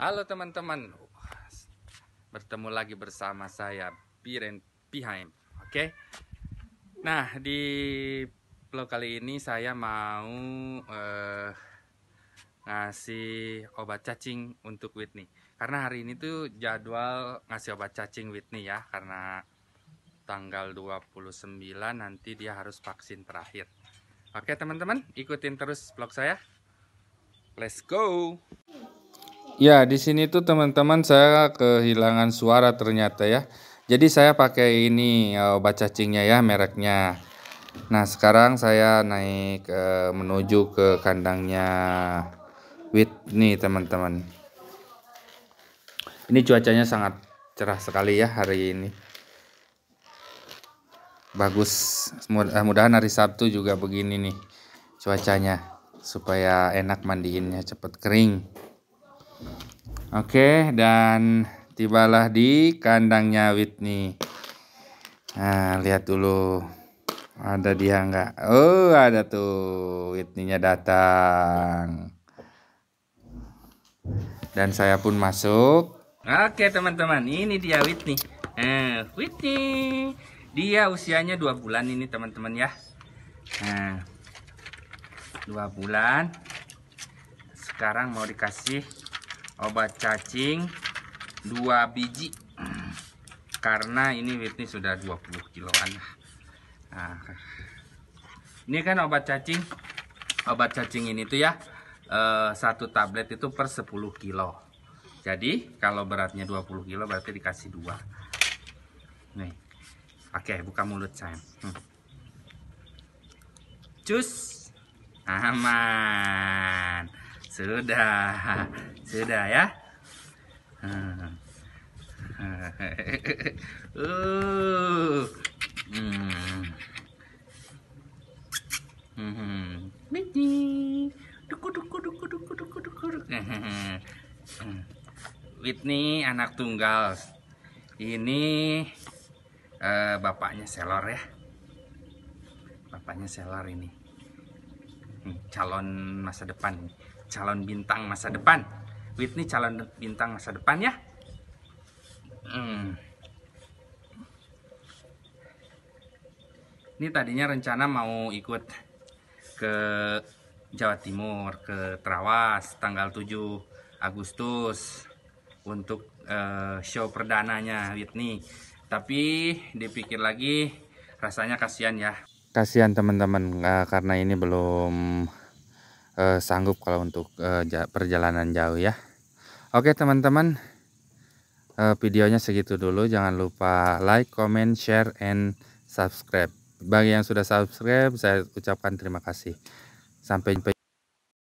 Halo teman-teman, bertemu lagi bersama saya Piren Pihaim. Oke, nah di vlog kali ini saya mau uh, ngasih obat cacing untuk Whitney. Karena hari ini tuh jadwal ngasih obat cacing Whitney ya, karena tanggal 29 nanti dia harus vaksin terakhir. Oke teman-teman, ikutin terus vlog saya. Let's go! Ya, di sini tuh teman-teman saya kehilangan suara ternyata ya. Jadi saya pakai ini obat eh, cacingnya ya mereknya. Nah, sekarang saya naik eh, menuju ke kandangnya wit nih teman-teman. Ini cuacanya sangat cerah sekali ya hari ini. Bagus. Mudah-mudahan eh, hari Sabtu juga begini nih cuacanya supaya enak mandiinnya cepat kering. Oke, dan tibalah di kandangnya Whitney. Nah, lihat dulu. Ada dia enggak? Oh, ada tuh. Whitney-nya datang. Dan saya pun masuk. Oke, teman-teman. Ini dia Whitney. Eh, Whitney. Dia usianya dua bulan ini, teman-teman ya. Nah, dua bulan. Sekarang mau dikasih obat cacing dua biji karena ini Whitney sudah 20 kiloan nah, ini kan obat cacing obat cacing ini tuh ya eh, satu tablet itu per 10 kilo jadi kalau beratnya 20 kilo berarti dikasih dua nih oke buka mulut saya hmm. cus aman sudah, sudah ya. Uh. Hmm. hmm. Whitney anak tunggal. Ini uh, bapaknya Selor ya. Bapaknya Selor ini. Hmm, calon masa depan calon bintang masa depan. Whitney calon bintang masa depan ya. Hmm. Ini tadinya rencana mau ikut ke Jawa Timur ke Trawas tanggal 7 Agustus untuk uh, show perdananya Whitney. Tapi dipikir lagi rasanya kasihan ya. Kasihan teman-teman uh, karena ini belum eh, sanggup kalau untuk eh, perjalanan jauh ya oke teman-teman eh, videonya segitu dulu jangan lupa like comment share and subscribe bagi yang sudah subscribe saya ucapkan terima kasih sampai jumpa